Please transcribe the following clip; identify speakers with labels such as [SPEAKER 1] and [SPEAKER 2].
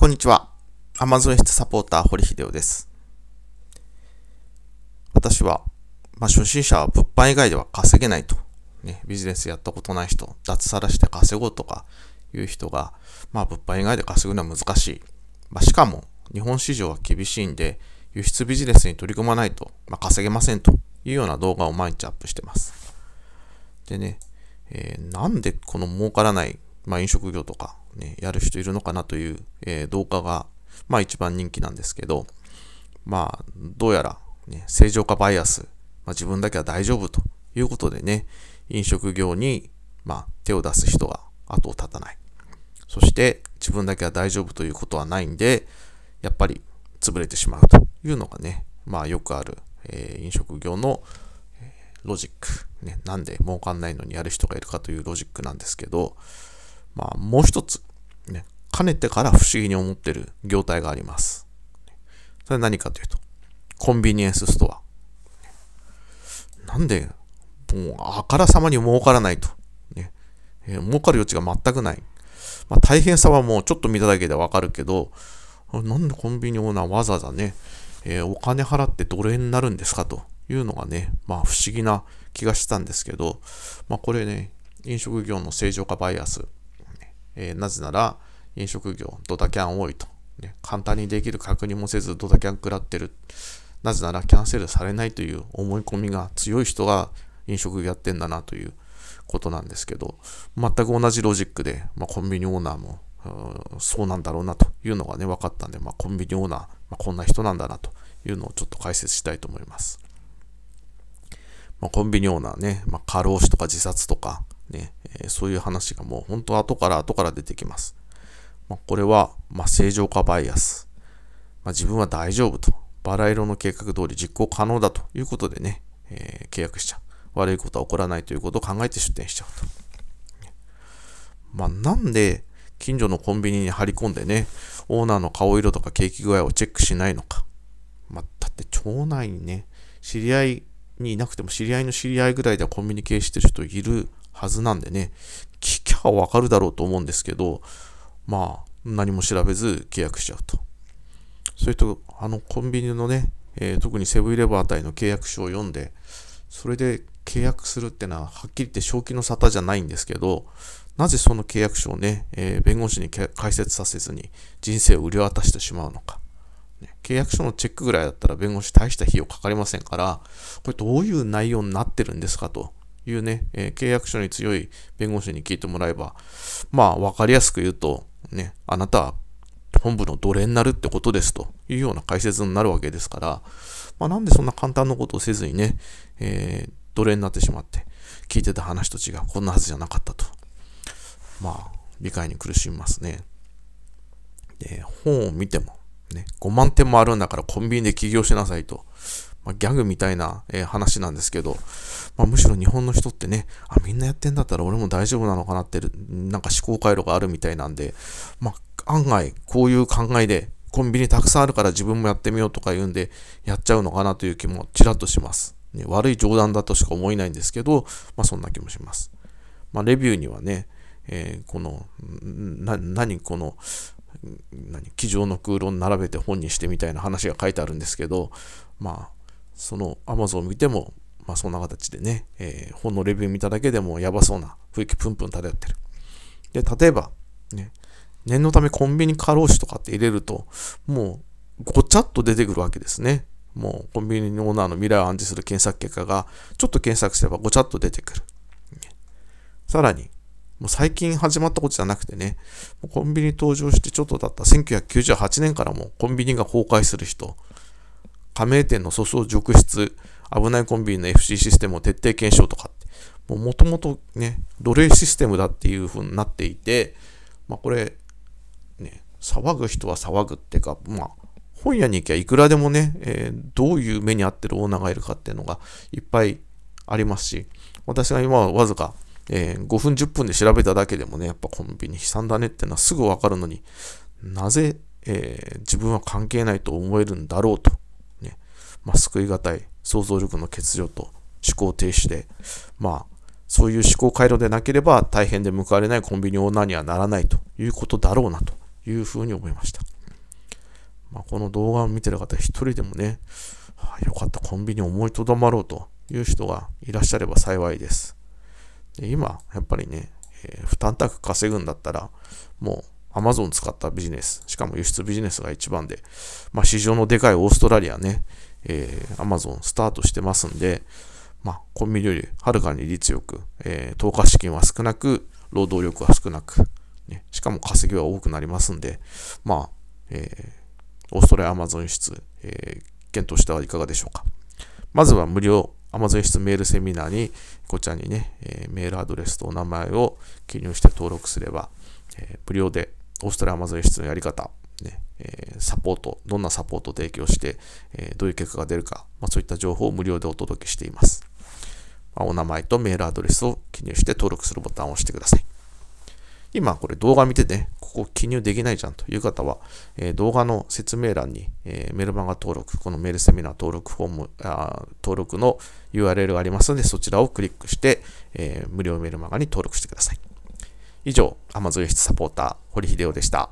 [SPEAKER 1] こんにちは。アマゾン室サポーター、堀秀夫です。私は、まあ、初心者は物販以外では稼げないと。ね、ビジネスやったことない人、脱サラして稼ごうとかいう人が、まあ、物販以外で稼ぐのは難しい。まあ、しかも、日本市場は厳しいんで、輸出ビジネスに取り組まないと、まあ、稼げませんというような動画を毎日アップしてます。でね、えー、なんでこの儲からない、まあ、飲食業とかね、やる人いるのかなという、えー、動画が、まあ一番人気なんですけど、まあ、どうやら、ね、正常化バイアス、まあ、自分だけは大丈夫ということでね、飲食業に、まあ、手を出す人が後を絶たない。そして自分だけは大丈夫ということはないんで、やっぱり潰れてしまうというのがね、まあよくある、えー、飲食業の、えー、ロジック、ね。なんで儲かんないのにやる人がいるかというロジックなんですけど、まあもう一つ、ね、かねてから不思議に思ってる業態があります。それは何かというと、コンビニエンスストア。なんで、もう、あからさまに儲からないと。ね、えー、儲かる余地が全くない。まあ、大変さはもうちょっと見ただけでわかるけど、なんでコンビニオーナーわざわざね、えー、お金払って奴隷になるんですかというのがね、まあ不思議な気がしたんですけど、まあこれね、飲食業の正常化バイアスえー、なぜなら飲食業、ドタキャン多いと、ね、簡単にできる確認もせずドタキャン食らってる。なぜならキャンセルされないという思い込みが強い人が飲食業やってんだなということなんですけど、全く同じロジックで、まあ、コンビニオーナーもそうなんだろうなというのがね、分かったんで、まあ、コンビニオーナー、まあ、こんな人なんだなというのをちょっと解説したいと思います。まあ、コンビニオーナーね、ま過労死とか自殺とか、ね、えそういう話がもう本当後から後から出てきます。まあ、これは、まあ、正常化バイアス。まあ、自分は大丈夫と。バラ色の計画通り実行可能だということでね、えー、契約しちゃう。悪いことは起こらないということを考えて出店しちゃうと。まあ、なんで近所のコンビニに張り込んでね、オーナーの顔色とか景気具合をチェックしないのか。まあ、だって町内にね、知り合いにいなくても知り合いの知り合いぐらいではコミュニケーシしてる人いるはずなんでね、聞きゃわかるだろうと思うんですけど、まあ、何も調べず契約しちゃうと。それと、あのコンビニのね、えー、特にセブンイレブンあたりの契約書を読んで、それで契約するってのは、はっきり言って正気の沙汰じゃないんですけど、なぜその契約書をね、えー、弁護士に解説させずに人生を売り渡してしまうのか、ね。契約書のチェックぐらいだったら弁護士大した費用かかりませんから、これどういう内容になってるんですかと。いうね、えー、契約書に強い弁護士に聞いてもらえば、まあ、わかりやすく言うと、ね、あなたは本部の奴隷になるってことですというような解説になるわけですから、まあ、なんでそんな簡単なことをせずにね、えー、奴隷になってしまって、聞いてた話と違う、こんなはずじゃなかったと。まあ、理解に苦しみますね。で、本を見ても、ね、5万点もあるんだからコンビニで起業しなさいと。まあ、ギャグみたいな、えー、話なんですけど、まあ、むしろ日本の人ってね、あ、みんなやってんだったら俺も大丈夫なのかなって、なんか思考回路があるみたいなんで、まあ、案外こういう考えで、コンビニたくさんあるから自分もやってみようとか言うんで、やっちゃうのかなという気もちらっとします。ね、悪い冗談だとしか思えないんですけど、まあ、そんな気もします。まあ、レビューにはね、えー、この、な、何この、何机上の空論並べて本にしてみたいな話が書いてあるんですけど、まあ、その Amazon を見ても、まあ、そんな形でね、えー、本のレビュー見ただけでもやばそうな雰囲気プンプン漂ってる。で、例えば、ね、念のためコンビニ過労死とかって入れると、もうごちゃっと出てくるわけですね。もうコンビニのオーナーの未来を暗示する検索結果が、ちょっと検索すればごちゃっと出てくる。ね、さらに、もう最近始まったことじゃなくてね、コンビニ登場してちょっと経った1998年からもコンビニが崩壊する人、加盟店の訴訟続出、危ないコンビニの FC システムを徹底検証とかって、もともとね、奴隷システムだっていう風になっていて、まあこれ、ね、騒ぐ人は騒ぐっていうか、まあ、本屋に行きゃいくらでもね、えー、どういう目に遭ってるオーナーがいるかっていうのがいっぱいありますし、私が今はわずかえー、5分10分で調べただけでもね、やっぱコンビニ悲惨だねってのはすぐわかるのになぜ、えー、自分は関係ないと思えるんだろうと、ね、まあ、救い難い想像力の欠如と思考停止で、まあ、そういう思考回路でなければ大変で報われないコンビニオーナーにはならないということだろうなというふうに思いました。まあ、この動画を見てる方一人でもね、はあ、よかったコンビニ思いとどまろうという人がいらっしゃれば幸いです。で今、やっぱりね、えー、負担高く稼ぐんだったら、もう Amazon 使ったビジネス、しかも輸出ビジネスが一番で、まあ、市場のでかいオーストラリアね、えー、Amazon スタートしてますんで、まあ、コンビニよりはるかに率よく、えー、投下資金は少なく、労働力は少なく、ね、しかも稼ぎは多くなりますんで、まあ、えー、オーストラリアアマゾン輸出、えー、検討してはいかがでしょうか。まずは無料 Amazon 室メールセミナーに、こちらにね、えー、メールアドレスとお名前を記入して登録すれば、えー、無料でオーストラリア Amazon 室のやり方、ねえー、サポート、どんなサポートを提供して、えどういう結果が出るか、まあ、そういった情報を無料でお届けしています。まあ、お名前とメールアドレスを記入して登録するボタンを押してください。今これ動画見てね、ここ記入できないじゃんという方は、えー、動画の説明欄に、えー、メルマガ登録、このメールセミナー登録フォーム、あー登録の URL がありますので、そちらをクリックして、えー、無料メルマガに登録してください。以上、アマゾン輸出サポーター、堀秀夫でした。